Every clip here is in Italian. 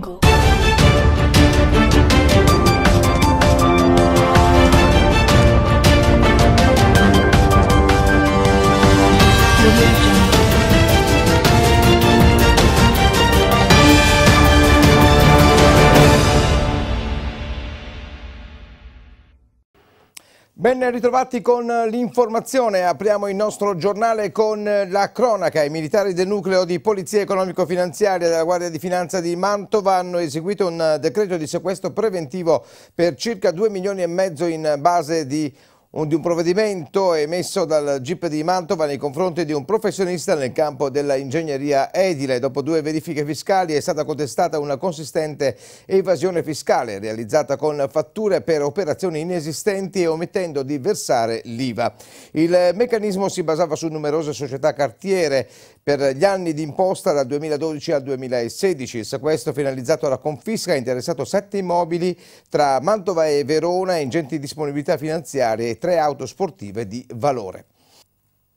jungle. Ben ritrovati con l'informazione, apriamo il nostro giornale con la cronaca. I militari del nucleo di polizia economico-finanziaria della Guardia di Finanza di Mantova hanno eseguito un decreto di sequestro preventivo per circa 2 milioni e mezzo in base di di un provvedimento emesso dal GIP di Mantova nei confronti di un professionista nel campo dell'ingegneria edile. Dopo due verifiche fiscali è stata contestata una consistente evasione fiscale realizzata con fatture per operazioni inesistenti e omettendo di versare l'IVA. Il meccanismo si basava su numerose società cartiere per gli anni di imposta dal 2012 al 2016. Il sequestro finalizzato alla confisca ha interessato sette immobili tra Mantova e Verona ingenti disponibilità finanziarie e tre auto sportive di valore.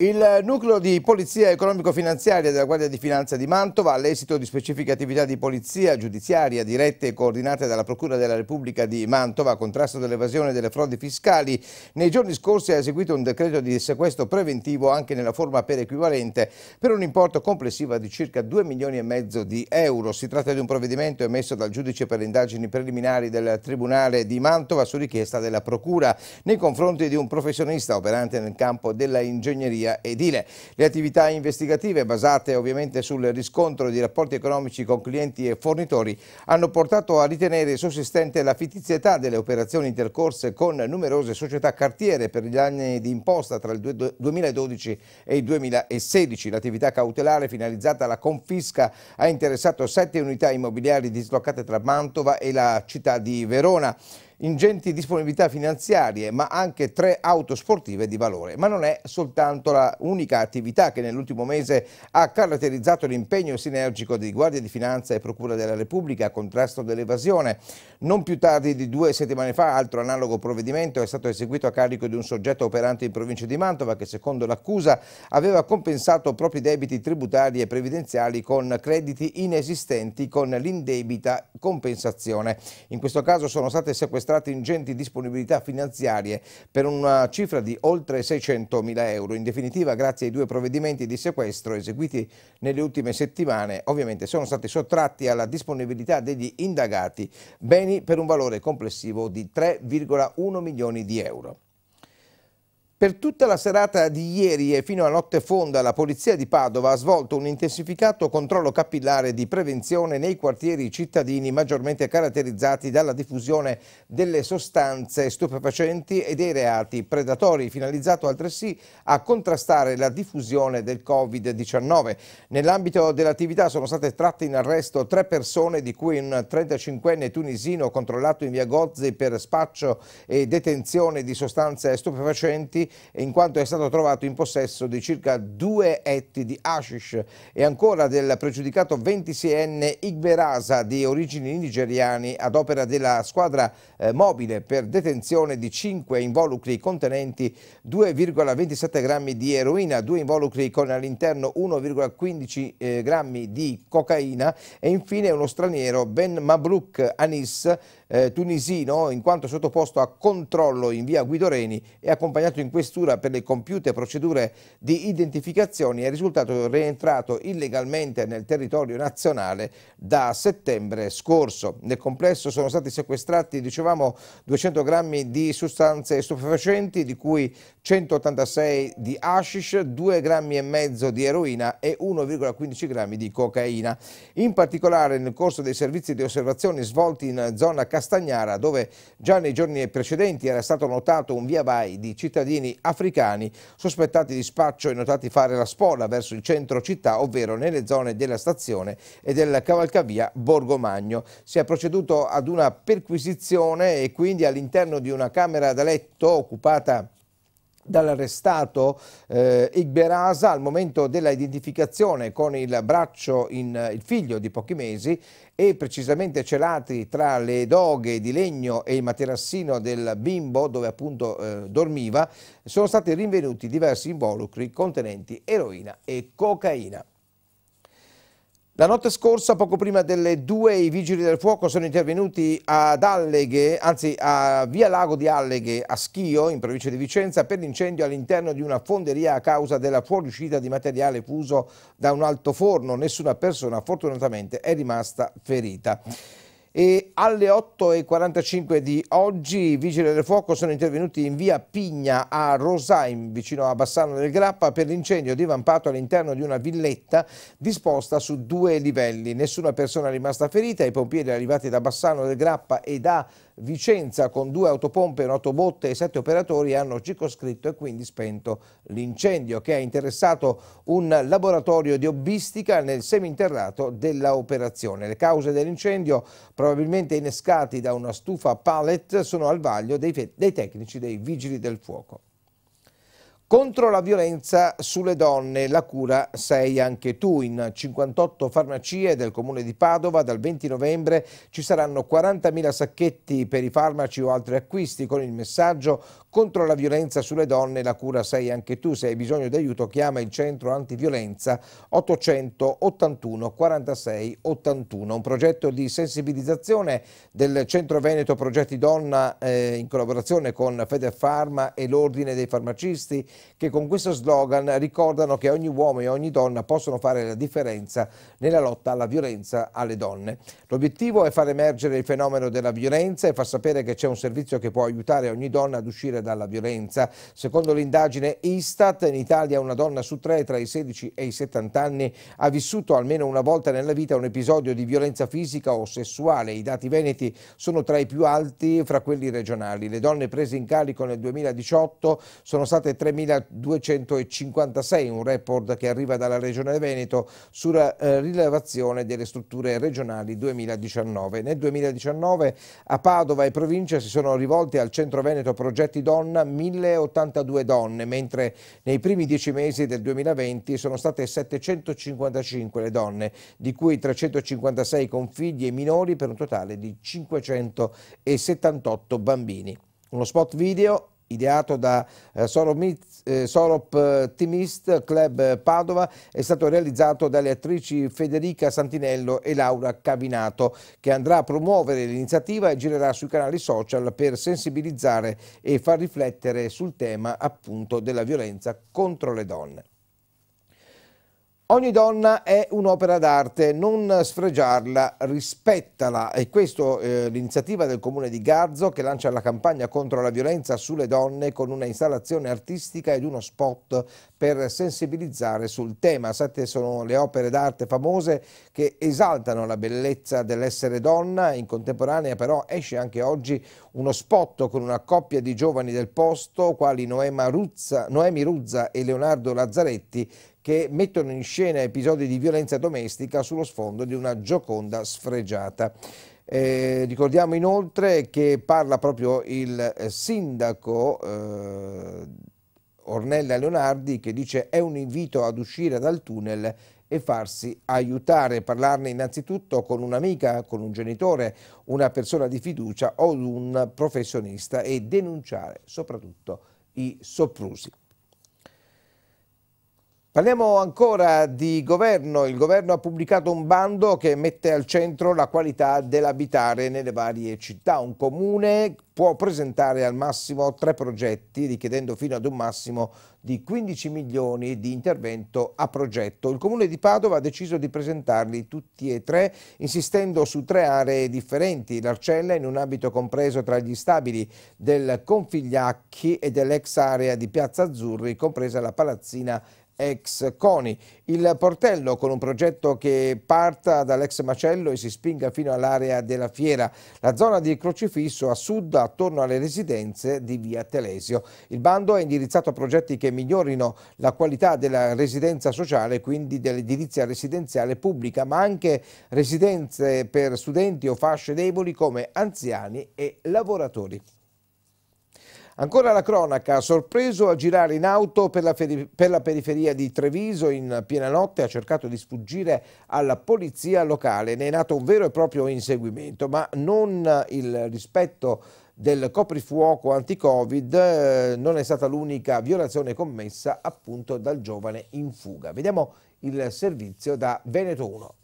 Il nucleo di polizia economico-finanziaria della Guardia di Finanza di Mantova, all'esito di specifiche attività di polizia giudiziaria dirette e coordinate dalla Procura della Repubblica di Mantova, a contrasto dell'evasione e delle frodi fiscali, nei giorni scorsi ha eseguito un decreto di sequestro preventivo anche nella forma per equivalente per un importo complessivo di circa 2 milioni e mezzo di euro. Si tratta di un provvedimento emesso dal giudice per le indagini preliminari del Tribunale di Mantova su richiesta della Procura nei confronti di un professionista operante nel campo della ingegneria edilizia edile. Le attività investigative, basate ovviamente sul riscontro di rapporti economici con clienti e fornitori, hanno portato a ritenere sussistente la fittizietà delle operazioni intercorse con numerose società cartiere per gli anni di imposta tra il 2012 e il 2016. L'attività cautelare finalizzata alla confisca ha interessato sette unità immobiliari dislocate tra Mantova e la città di Verona ingenti disponibilità finanziarie ma anche tre auto sportive di valore. Ma non è soltanto l'unica attività che nell'ultimo mese ha caratterizzato l'impegno sinergico di Guardia di Finanza e Procura della Repubblica a contrasto dell'evasione. Non più tardi di due settimane fa altro analogo provvedimento è stato eseguito a carico di un soggetto operante in provincia di Mantova che secondo l'accusa aveva compensato propri debiti tributari e previdenziali con crediti inesistenti con l'indebita compensazione. In questo caso sono state sequestrate dimostrato ingenti disponibilità finanziarie per una cifra di oltre 600 mila euro. In definitiva, grazie ai due provvedimenti di sequestro eseguiti nelle ultime settimane, ovviamente sono stati sottratti alla disponibilità degli indagati beni per un valore complessivo di 3,1 milioni di euro. Per tutta la serata di ieri e fino a notte fonda la Polizia di Padova ha svolto un intensificato controllo capillare di prevenzione nei quartieri cittadini maggiormente caratterizzati dalla diffusione delle sostanze stupefacenti e dei reati predatori, finalizzato altresì a contrastare la diffusione del Covid-19. Nell'ambito dell'attività sono state tratte in arresto tre persone, di cui un 35enne tunisino controllato in via Gozzi per spaccio e detenzione di sostanze stupefacenti in quanto è stato trovato in possesso di circa due etti di hashish e ancora del pregiudicato 26enne Igberasa di origini nigeriani ad opera della squadra eh, mobile per detenzione di 5 involucri contenenti 2,27 grammi di eroina, 2 involucri con all'interno 1,15 eh, grammi di cocaina e infine uno straniero Ben Mabruk Anis eh, tunisino in quanto sottoposto a controllo in via Guidoreni e accompagnato in questura per le compiute procedure di identificazione è risultato rientrato illegalmente nel territorio nazionale da settembre scorso. Nel complesso sono stati sequestrati dicevamo 200 grammi di sostanze stupefacenti di cui 186 di hashish, 2 grammi e mezzo di eroina e 1,15 grammi di cocaina. In particolare nel corso dei servizi di osservazione svolti in zona Castellano, Castagnara dove già nei giorni precedenti era stato notato un via vai di cittadini africani sospettati di spaccio e notati fare la spola verso il centro città ovvero nelle zone della stazione e del cavalcavia Borgomagno. Si è proceduto ad una perquisizione e quindi all'interno di una camera da letto occupata dall'arrestato eh, Igberasa al momento della identificazione con il braccio in, eh, il figlio di pochi mesi e precisamente celati tra le doghe di legno e il materassino del bimbo dove appunto eh, dormiva sono stati rinvenuti diversi involucri contenenti eroina e cocaina. La notte scorsa, poco prima delle due, i vigili del fuoco sono intervenuti ad Alleghe, anzi a Via Lago di Alleghe, a Schio, in provincia di Vicenza, per l'incendio all'interno di una fonderia a causa della fuoriuscita di materiale fuso da un alto forno. Nessuna persona fortunatamente è rimasta ferita. E alle 8.45 di oggi i vigili del fuoco sono intervenuti in via Pigna a Rosaim, vicino a Bassano del Grappa, per l'incendio divampato all'interno di una villetta disposta su due livelli. Nessuna persona è rimasta ferita, i pompieri arrivati da Bassano del Grappa e da Vicenza con due autopompe, un'autobotte e sette operatori hanno circoscritto e quindi spento l'incendio che ha interessato un laboratorio di hobbistica nel seminterrato dell'operazione. Le cause dell'incendio, probabilmente innescati da una stufa pallet, sono al vaglio dei, dei tecnici dei vigili del fuoco. Contro la violenza sulle donne, la cura sei anche tu. In 58 farmacie del comune di Padova dal 20 novembre ci saranno 40.000 sacchetti per i farmaci o altri acquisti con il messaggio contro la violenza sulle donne, la cura sei anche tu, se hai bisogno di aiuto chiama il centro antiviolenza 881 46 81, un progetto di sensibilizzazione del Centro Veneto Progetti Donna eh, in collaborazione con Pharma e l'Ordine dei Farmacisti che con questo slogan ricordano che ogni uomo e ogni donna possono fare la differenza nella lotta alla violenza alle donne. L'obiettivo è far emergere il fenomeno della violenza e far sapere che c'è un servizio che può aiutare ogni donna ad uscire fuggire dalla violenza. Secondo l'indagine Istat, in Italia una donna su tre tra i 16 e i 70 anni ha vissuto almeno una volta nella vita un episodio di violenza fisica o sessuale. I dati veneti sono tra i più alti fra quelli regionali. Le donne prese in carico nel 2018 sono state 3.256, un report che arriva dalla Regione Veneto sulla eh, rilevazione delle strutture regionali 2019. Nel 2019 a Padova e provincia si sono rivolti al Centro Veneto progetti donna 1082 donne, mentre nei primi dieci mesi del 2020 sono state 755 le donne, di cui 356 con figli e minori per un totale di 578 bambini. Uno spot video ideato da eh, eh Sorop eh, Timist Club Padova, è stato realizzato dalle attrici Federica Santinello e Laura Cavinato, che andrà a promuovere l'iniziativa e girerà sui canali social per sensibilizzare e far riflettere sul tema appunto della violenza contro le donne. Ogni donna è un'opera d'arte, non sfregiarla, rispettala. E questa è eh, l'iniziativa del comune di Garzo che lancia la campagna contro la violenza sulle donne con una installazione artistica ed uno spot per sensibilizzare sul tema. Sette sono le opere d'arte famose che esaltano la bellezza dell'essere donna. In contemporanea però esce anche oggi uno spot con una coppia di giovani del posto quali Noemi Ruzza e Leonardo Lazzaretti che mettono in scena episodi di violenza domestica sullo sfondo di una gioconda sfregiata. Eh, ricordiamo inoltre che parla proprio il eh, sindaco eh, Ornella Leonardi che dice è un invito ad uscire dal tunnel e farsi aiutare, parlarne innanzitutto con un'amica, con un genitore, una persona di fiducia o un professionista e denunciare soprattutto i soprusi. Parliamo ancora di governo. Il governo ha pubblicato un bando che mette al centro la qualità dell'abitare nelle varie città. Un comune può presentare al massimo tre progetti richiedendo fino ad un massimo di 15 milioni di intervento a progetto. Il comune di Padova ha deciso di presentarli tutti e tre insistendo su tre aree differenti. L'Arcella in un abito compreso tra gli stabili del Configliacchi e dell'ex area di Piazza Azzurri compresa la palazzina ex CONI. Il Portello con un progetto che parta dall'ex macello e si spinga fino all'area della fiera, la zona di crocifisso a sud attorno alle residenze di via Telesio. Il bando è indirizzato a progetti che migliorino la qualità della residenza sociale, quindi dell'edilizia residenziale pubblica, ma anche residenze per studenti o fasce deboli come anziani e lavoratori. Ancora la cronaca, sorpreso a girare in auto per la, per la, periferia di Treviso in piena notte, ha cercato di sfuggire alla polizia locale. Ne è nato un vero e proprio inseguimento, ma non il rispetto del coprifuoco anti-Covid eh, non è stata l'unica violazione commessa appunto dal giovane in fuga. Vediamo il servizio da Veneto 1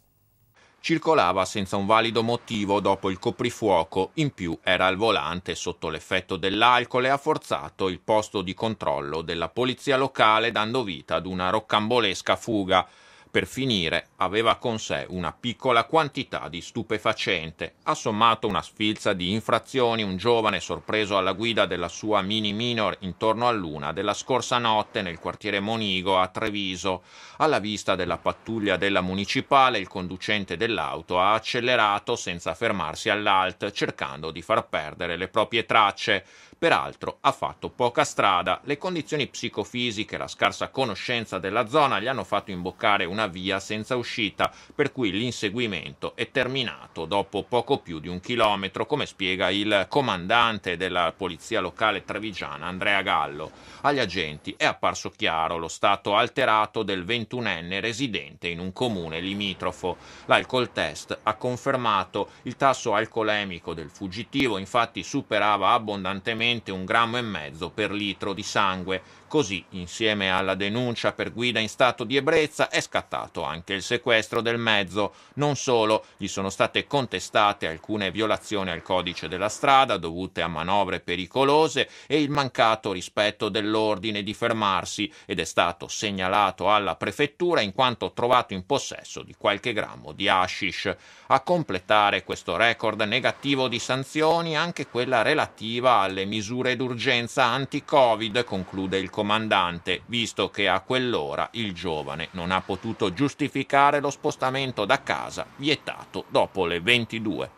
circolava senza un valido motivo dopo il coprifuoco, in più era al volante sotto l'effetto dell'alcol e ha forzato il posto di controllo della polizia locale dando vita ad una roccambolesca fuga. Per finire aveva con sé una piccola quantità di stupefacente, Ha sommato una sfilza di infrazioni un giovane sorpreso alla guida della sua mini minor intorno a luna della scorsa notte nel quartiere Monigo a Treviso. Alla vista della pattuglia della municipale il conducente dell'auto ha accelerato senza fermarsi all'alt cercando di far perdere le proprie tracce. Peraltro ha fatto poca strada, le condizioni psicofisiche e la scarsa conoscenza della zona gli hanno fatto imboccare un una via senza uscita, per cui l'inseguimento è terminato dopo poco più di un chilometro, come spiega il comandante della polizia locale trevigiana Andrea Gallo. Agli agenti è apparso chiaro lo stato alterato del 21enne residente in un comune limitrofo. L'alcol test ha confermato il tasso alcolemico del fuggitivo, infatti superava abbondantemente un grammo e mezzo per litro di sangue, Così, insieme alla denuncia per guida in stato di ebbrezza, è scattato anche il sequestro del mezzo. Non solo, gli sono state contestate alcune violazioni al codice della strada dovute a manovre pericolose e il mancato rispetto dell'ordine di fermarsi ed è stato segnalato alla prefettura in quanto trovato in possesso di qualche grammo di hashish. A completare questo record negativo di sanzioni anche quella relativa alle misure d'urgenza anti-Covid, conclude il comandante, visto che a quell'ora il giovane non ha potuto giustificare lo spostamento da casa vietato dopo le 22.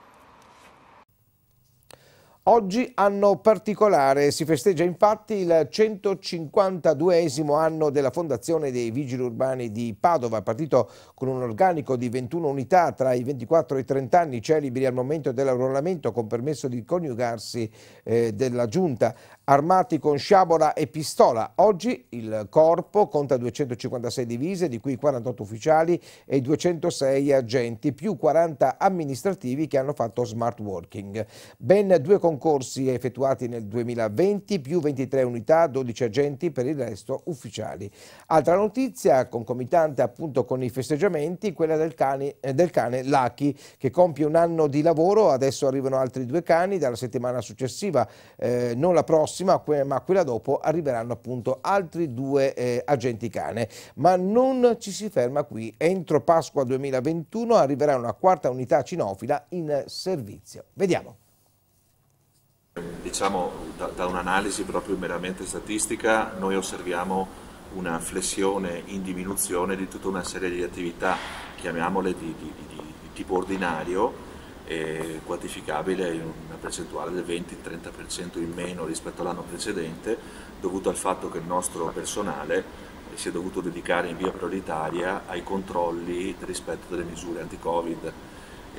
Oggi anno particolare, si festeggia infatti il 152esimo anno della fondazione dei Vigili Urbani di Padova, partito con un organico di 21 unità tra i 24 e i 30 anni celebri al momento dell'arruolamento con permesso di coniugarsi eh, della giunta, armati con sciabola e pistola. Oggi il corpo conta 256 divise, di cui 48 ufficiali e 206 agenti, più 40 amministrativi che hanno fatto smart working. Ben due concorsi effettuati nel 2020, più 23 unità, 12 agenti, per il resto ufficiali. Altra notizia, concomitante appunto con i festeggiamenti, quella del cane, eh, del cane Lucky, che compie un anno di lavoro, adesso arrivano altri due cani dalla settimana successiva, eh, non la prossima, ma quella dopo arriveranno appunto altri due eh, agenti cane. Ma non ci si ferma qui, entro Pasqua 2021 arriverà una quarta unità cinofila in servizio. Vediamo. Diciamo, da, da un'analisi proprio meramente statistica, noi osserviamo una flessione in diminuzione di tutta una serie di attività, chiamiamole di, di, di, di tipo ordinario, eh, quantificabile in una percentuale del 20-30% in meno rispetto all'anno precedente, dovuto al fatto che il nostro personale si è dovuto dedicare in via prioritaria ai controlli rispetto alle misure anti-Covid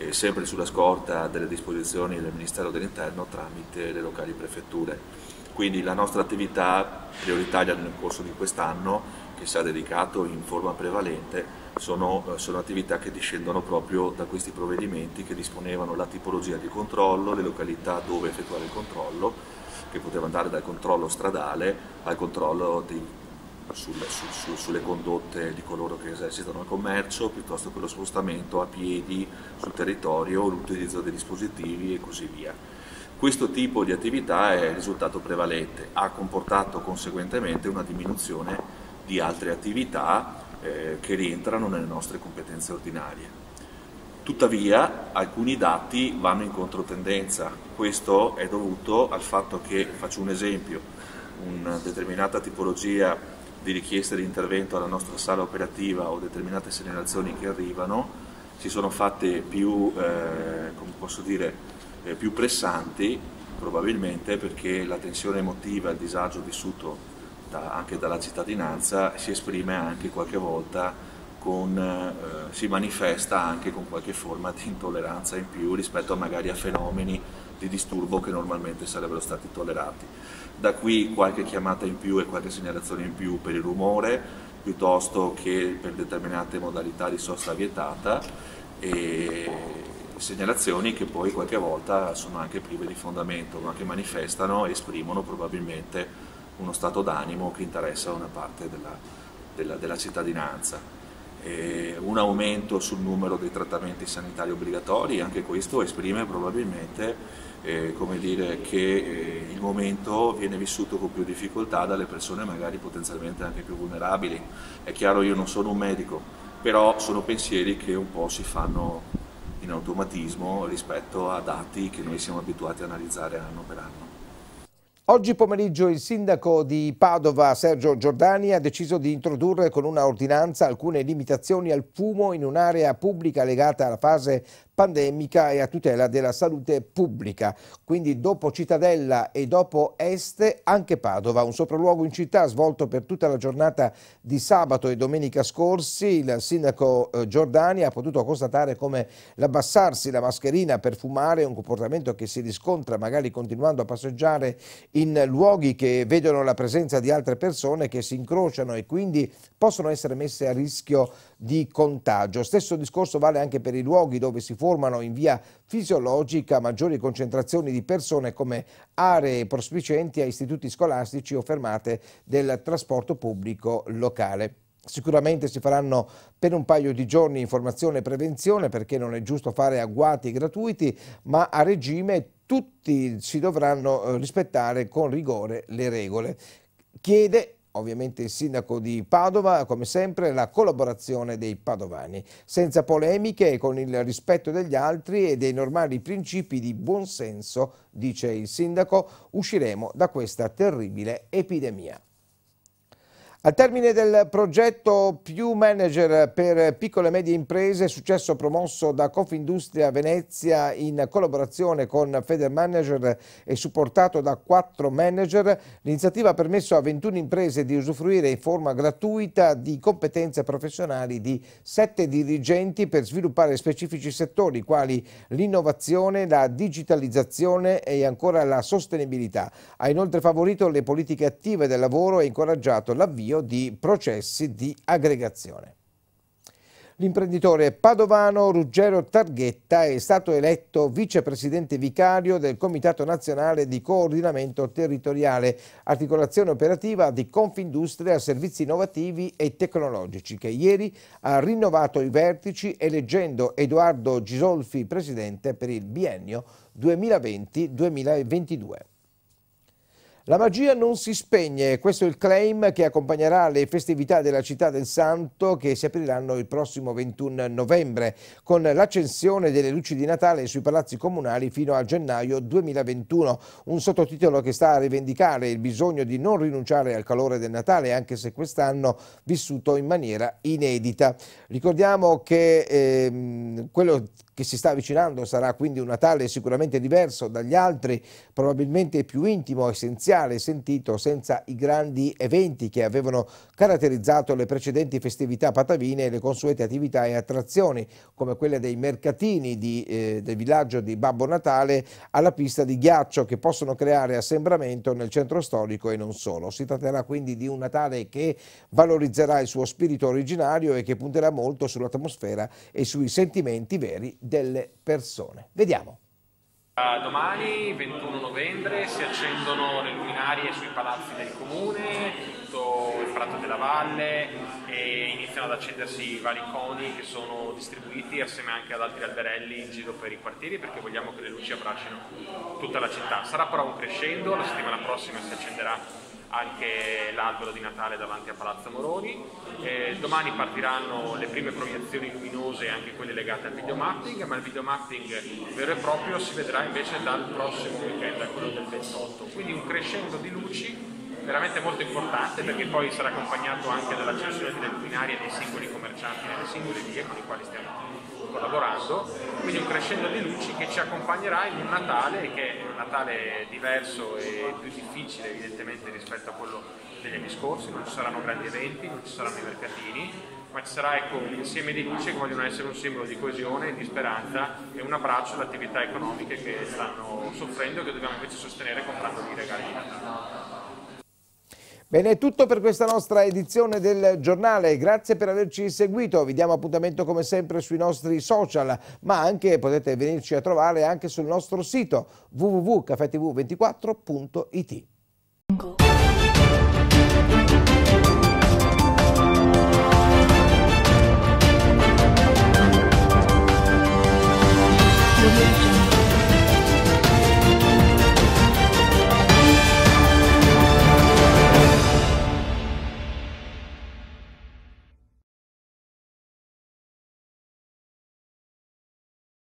eh, sempre sulla scorta delle disposizioni del Ministero dell'Interno tramite le locali prefetture. Quindi la nostra attività prioritaria nel corso di quest'anno, che si è dedicato in forma prevalente, sono, eh, sono, attività che discendono proprio da questi provvedimenti che disponevano la tipologia di controllo, le località dove effettuare il controllo, che poteva andare dal controllo stradale al controllo di sulle, su, su, sulle condotte di coloro che esercitano il commercio, piuttosto che lo spostamento a piedi sul territorio, l'utilizzo dei dispositivi e così via. Questo tipo di attività è risultato prevalente, ha comportato conseguentemente una diminuzione di altre attività eh, che rientrano nelle nostre competenze ordinarie. Tuttavia alcuni dati vanno in controtendenza, questo è dovuto al fatto che, faccio un esempio, una determinata tipologia di richieste di intervento alla nostra sala operativa o determinate segnalazioni che arrivano, si sono fatte più, eh, come posso dire, eh, più pressanti probabilmente perché la tensione emotiva e il disagio vissuto da, anche dalla cittadinanza si esprime anche qualche volta con, eh, si manifesta anche con qualche forma di intolleranza in più rispetto magari a fenomeni di disturbo che normalmente sarebbero stati tollerati. Da qui qualche chiamata in più e qualche segnalazione in più per il rumore, piuttosto che per determinate modalità di sosta vietata e segnalazioni che poi qualche volta sono anche prive di fondamento, ma che manifestano e esprimono probabilmente uno stato d'animo che interessa una parte della, della, della cittadinanza eh, un aumento sul numero dei trattamenti sanitari obbligatori, anche questo esprime probabilmente eh, come dire, che eh, il momento viene vissuto con più difficoltà dalle persone magari potenzialmente anche più vulnerabili. È chiaro io non sono un medico, però sono pensieri che un po' si fanno in automatismo rispetto a dati che noi siamo abituati a analizzare anno per anno. Oggi pomeriggio il sindaco di Padova, Sergio Giordani, ha deciso di introdurre con una ordinanza alcune limitazioni al fumo in un'area pubblica legata alla fase pandemica e a tutela della salute pubblica. Quindi dopo Cittadella e dopo Este anche Padova, un sopralluogo in città svolto per tutta la giornata di sabato e domenica scorsi, il sindaco eh, Giordani ha potuto constatare come l'abbassarsi la mascherina per fumare è un comportamento che si riscontra magari continuando a passeggiare in luoghi che vedono la presenza di altre persone che si incrociano e quindi possono essere messe a rischio di contagio. Stesso discorso vale anche per i luoghi dove si formano in via fisiologica maggiori concentrazioni di persone come aree prospicenti a istituti scolastici o fermate del trasporto pubblico locale. Sicuramente si faranno per un paio di giorni informazione e prevenzione perché non è giusto fare agguati gratuiti, ma a regime tutti si dovranno eh, rispettare con rigore le regole. Chiede ovviamente il sindaco di Padova, come sempre la collaborazione dei padovani, senza polemiche e con il rispetto degli altri e dei normali principi di buonsenso, dice il sindaco, usciremo da questa terribile epidemia. Al termine del progetto Più Manager per piccole e medie imprese, successo promosso da Cofindustria Venezia in collaborazione con Federmanager e supportato da quattro manager, l'iniziativa ha permesso a 21 imprese di usufruire in forma gratuita di competenze professionali di sette dirigenti per sviluppare specifici settori quali l'innovazione, la digitalizzazione e ancora la sostenibilità. Ha inoltre favorito le politiche attive del lavoro e incoraggiato l'avvio avvio di processi di aggregazione. L'imprenditore padovano Ruggero Targhetta è stato eletto vicepresidente vicario del Comitato Nazionale di Coordinamento Territoriale, articolazione operativa di Confindustria Servizi Innovativi e Tecnologici, che ieri ha rinnovato i vertici eleggendo Edoardo Gisolfi presidente per il biennio 2020-2022. La magia non si spegne, questo è il claim che accompagnerà le festività della città del Santo che si apriranno il prossimo 21 novembre con l'accensione delle luci di Natale sui palazzi comunali fino a gennaio 2021, un sottotitolo che sta a rivendicare il bisogno di non rinunciare al calore del Natale anche se quest'anno vissuto in maniera inedita. Ricordiamo che ehm, quello che si sta avvicinando sarà quindi un Natale sicuramente diverso dagli altri, probabilmente più intimo, essenziale, sentito senza i grandi eventi che avevano caratterizzato le precedenti festività patavine e le consuete attività e attrazioni come quelle dei mercatini di, eh, del villaggio di Babbo Natale alla pista di ghiaccio che possono creare assembramento nel centro storico e non solo. Si tratterà quindi di un Natale che valorizzerà il suo spirito originario e che punterà molto sull'atmosfera e sui sentimenti veri delle persone. Vediamo. Domani, 21 novembre, si accendono le luminarie sui palazzi del comune, tutto il prato della valle e iniziano ad accendersi i vari coni che sono distribuiti assieme anche ad altri alberelli in giro per i quartieri perché vogliamo che le luci abbraccino tutta la città. Sarà però un crescendo, la settimana prossima si accenderà anche l'albero di Natale davanti a Palazzo Moroni. Eh, domani partiranno le prime proiezioni luminose, anche quelle legate al videomapping, ma il videomapping vero e proprio si vedrà invece dal prossimo weekend, da quello del 28. Quindi un crescendo di luci veramente molto importante perché poi sarà accompagnato anche dall'accensione delle luminarie dei singoli commercianti nelle singole vie con i quali stiamo collaborando, quindi un crescendo di luci che ci accompagnerà in un Natale che è un Natale diverso e più difficile evidentemente rispetto a quello degli anni scorsi, non ci saranno grandi eventi, non ci saranno i mercatini, ma ci sarà ecco, un insieme di luci che vogliono essere un simbolo di coesione, di speranza e un abbraccio alle attività economiche che stanno soffrendo e che dobbiamo invece sostenere comprando i regali di Natale. Bene, è tutto per questa nostra edizione del giornale, grazie per averci seguito, vi diamo appuntamento come sempre sui nostri social, ma anche potete venirci a trovare anche sul nostro sito www.cafetv24.it.